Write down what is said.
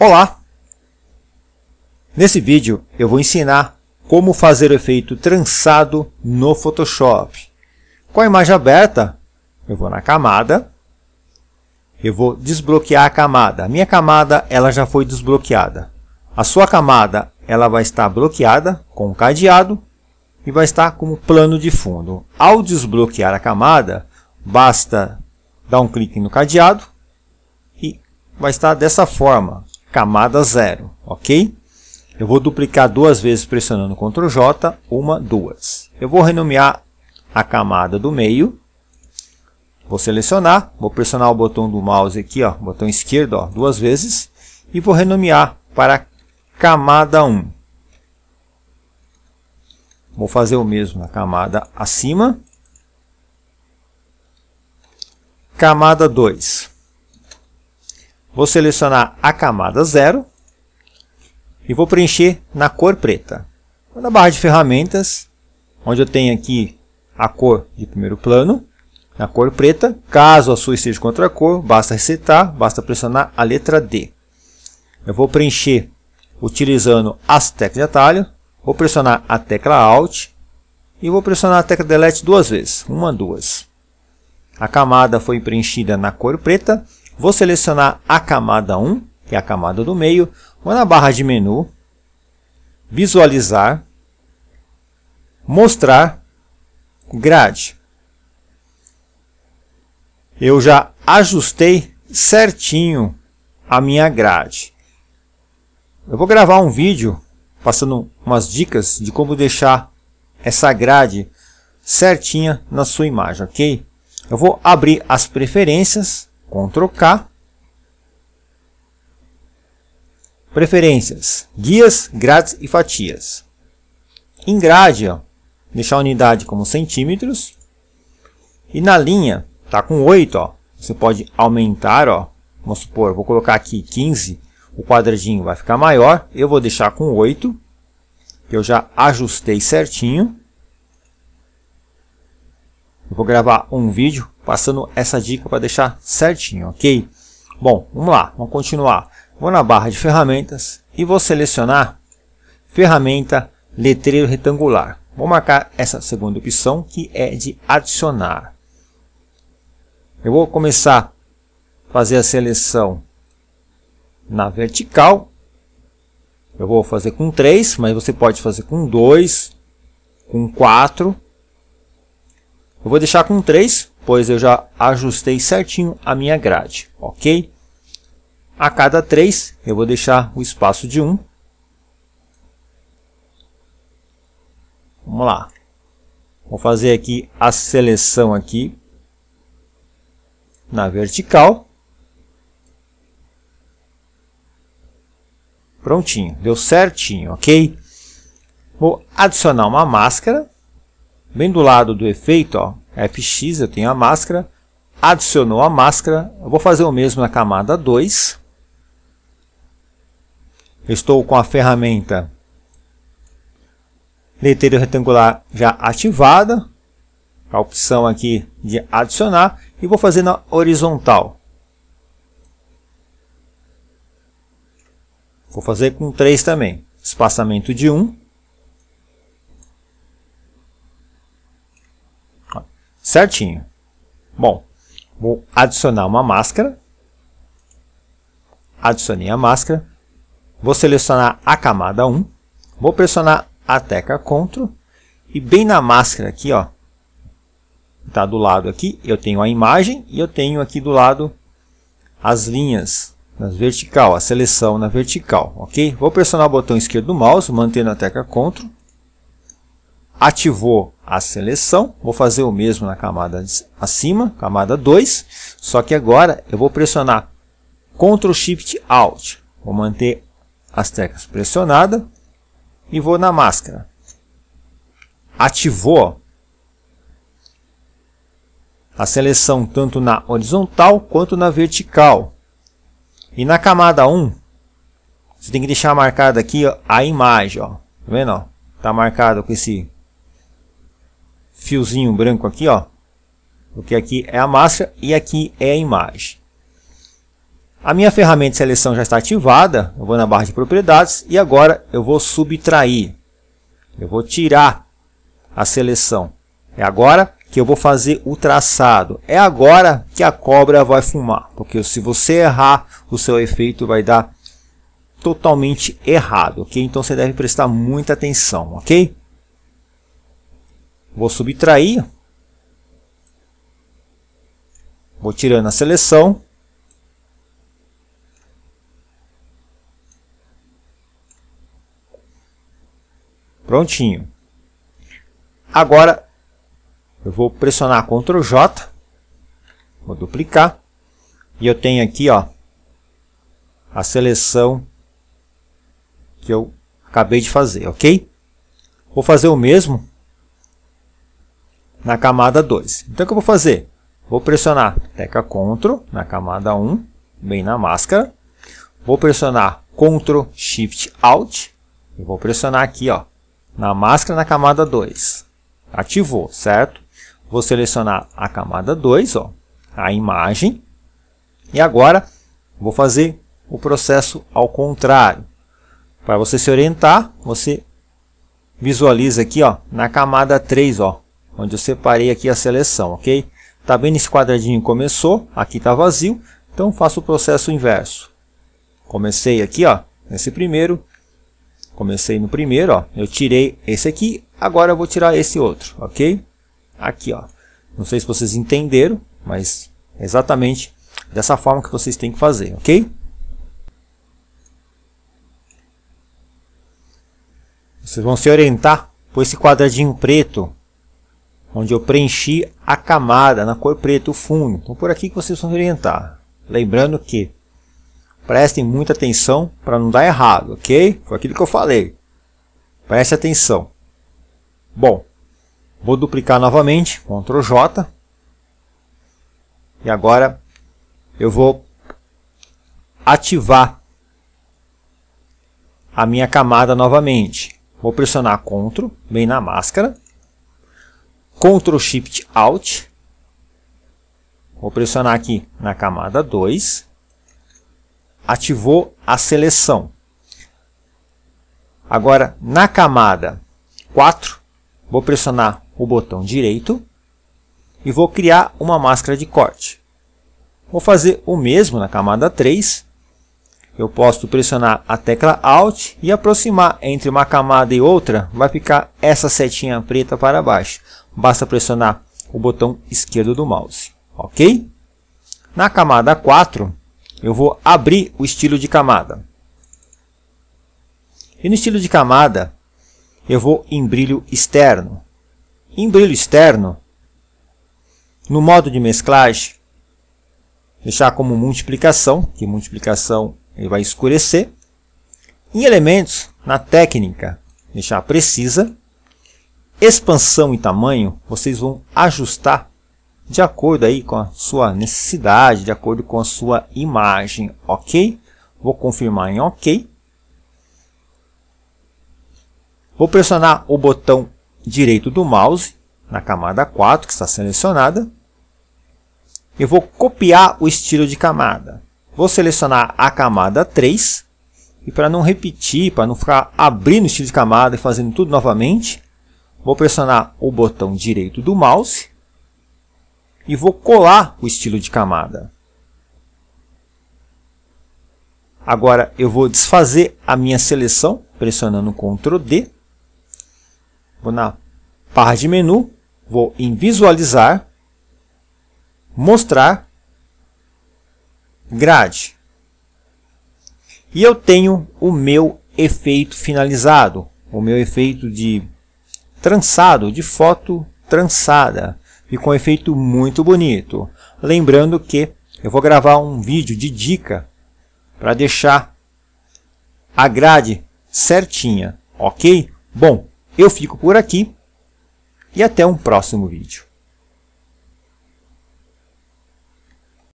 Olá! Nesse vídeo eu vou ensinar como fazer o efeito trançado no Photoshop. Com a imagem aberta, eu vou na camada, eu vou desbloquear a camada. A minha camada ela já foi desbloqueada. A sua camada ela vai estar bloqueada com um cadeado e vai estar como plano de fundo. Ao desbloquear a camada, basta dar um clique no cadeado e vai estar dessa forma, camada zero, ok? Eu vou duplicar duas vezes pressionando Ctrl J, uma, duas. Eu vou renomear a camada do meio, vou selecionar, vou pressionar o botão do mouse aqui, ó, botão esquerdo, ó, duas vezes, e vou renomear para camada 1. Vou fazer o mesmo na camada acima. Camada 2. Vou selecionar a camada 0 e vou preencher na cor preta. na barra de ferramentas, onde eu tenho aqui a cor de primeiro plano, na cor preta. Caso a sua esteja contra a cor, basta resetar, basta pressionar a letra D. Eu vou preencher utilizando as teclas de atalho, vou pressionar a tecla Alt e vou pressionar a tecla Delete duas vezes, uma, duas. A camada foi preenchida na cor preta Vou selecionar a camada 1, que é a camada do meio. Vou na barra de menu, visualizar, mostrar, grade. Eu já ajustei certinho a minha grade. Eu vou gravar um vídeo passando umas dicas de como deixar essa grade certinha na sua imagem, ok? Eu vou abrir as preferências Ctrl K. Preferências, guias, grades e fatias. Em grade, ó, deixar a unidade como centímetros. E na linha, tá com 8, ó, você pode aumentar, ó, vamos supor, vou colocar aqui 15, o quadradinho vai ficar maior, eu vou deixar com 8, eu já ajustei certinho. Eu vou gravar um vídeo passando essa dica para deixar certinho, ok? Bom, vamos lá, vamos continuar. Vou na barra de ferramentas e vou selecionar ferramenta letreiro retangular. Vou marcar essa segunda opção que é de adicionar. Eu vou começar a fazer a seleção na vertical. Eu vou fazer com 3, mas você pode fazer com 2, com 4. Eu vou deixar com 3 pois eu já ajustei certinho a minha grade, ok? A cada 3 eu vou deixar o espaço de 1. Um. Vamos lá. Vou fazer aqui a seleção aqui na vertical. Prontinho, deu certinho, ok? Vou adicionar uma máscara, bem do lado do efeito, ó, FX, eu tenho a máscara, adicionou a máscara, eu vou fazer o mesmo na camada 2. estou com a ferramenta letreiro retangular já ativada, a opção aqui de adicionar, e vou fazer na horizontal. Vou fazer com 3 também, espaçamento de 1. Um. Certinho. Bom, vou adicionar uma máscara. Adicionei a máscara. Vou selecionar a camada 1. Vou pressionar a tecla CTRL. E bem na máscara aqui, ó. Tá do lado aqui, eu tenho a imagem e eu tenho aqui do lado as linhas na vertical, a seleção na vertical, ok? Vou pressionar o botão esquerdo do mouse, mantendo a tecla CTRL. Ativou a seleção. Vou fazer o mesmo na camada acima, camada 2. Só que agora eu vou pressionar Ctrl Shift Alt. Vou manter as teclas pressionadas e vou na máscara. Ativou a seleção tanto na horizontal quanto na vertical. E na camada 1, você tem que deixar marcada aqui ó, a imagem. Ó. Tá vendo? Ó? Tá marcado com esse fiozinho branco aqui, ó. Porque aqui é a máscara e aqui é a imagem. A minha ferramenta de seleção já está ativada. Eu vou na barra de propriedades e agora eu vou subtrair. Eu vou tirar a seleção. É agora que eu vou fazer o traçado. É agora que a cobra vai fumar. Porque se você errar, o seu efeito vai dar totalmente errado, ok? Então você deve prestar muita atenção, ok? Vou subtrair. Vou tirando a seleção. Prontinho. Agora eu vou pressionar Ctrl J, vou duplicar e eu tenho aqui ó a seleção que eu acabei de fazer, ok? Vou fazer o mesmo na camada 2. Então, o que eu vou fazer? Vou pressionar tecla CTRL na camada 1, bem na máscara. Vou pressionar CTRL SHIFT ALT e vou pressionar aqui ó, na máscara na camada 2. Ativou, certo? Vou selecionar a camada 2, ó, a imagem. E agora vou fazer o processo ao contrário. Para você se orientar, você visualiza aqui ó, na camada 3, ó, onde eu separei aqui a seleção, ok? Tá vendo esse quadradinho começou, aqui está vazio, então faço o processo inverso. Comecei aqui, ó, nesse primeiro, comecei no primeiro, ó, eu tirei esse aqui, agora eu vou tirar esse outro, ok? Aqui, ó, não sei se vocês entenderam, mas é exatamente dessa forma que vocês têm que fazer, ok? Vocês vão se orientar por esse quadradinho preto onde eu preenchi a camada na cor preta, o fundo. Então por aqui que vocês vão orientar. Lembrando que prestem muita atenção para não dar errado, ok? Foi aquilo que eu falei. Preste atenção. Bom, vou duplicar novamente, Ctrl J. E agora eu vou ativar a minha camada novamente. Vou pressionar Ctrl, bem na máscara, Ctrl Shift Alt. Vou pressionar aqui na camada 2. Ativou a seleção. Agora, na camada 4, vou pressionar o botão direito e vou criar uma máscara de corte. Vou fazer o mesmo na camada 3. Eu posso pressionar a tecla Alt e aproximar entre uma camada e outra, vai ficar essa setinha preta para baixo basta pressionar o botão esquerdo do mouse, ok? Na camada 4, eu vou abrir o estilo de camada. E no estilo de camada, eu vou em brilho externo. Em brilho externo, no modo de mesclagem, deixar como multiplicação, que multiplicação ele vai escurecer. Em elementos, na técnica, deixar precisa expansão e tamanho, vocês vão ajustar de acordo aí com a sua necessidade, de acordo com a sua imagem, ok? Vou confirmar em ok. Vou pressionar o botão direito do mouse na camada 4 que está selecionada. Eu vou copiar o estilo de camada. Vou selecionar a camada 3. E para não repetir, para não ficar abrindo o estilo de camada e fazendo tudo novamente, Vou pressionar o botão direito do mouse e vou colar o estilo de camada. Agora eu vou desfazer a minha seleção pressionando Ctrl D. Vou na barra de menu, vou em visualizar, mostrar, grade. E eu tenho o meu efeito finalizado, o meu efeito de trançado, de foto trançada. Ficou um efeito muito bonito. Lembrando que eu vou gravar um vídeo de dica para deixar a grade certinha, ok? Bom, eu fico por aqui e até um próximo vídeo.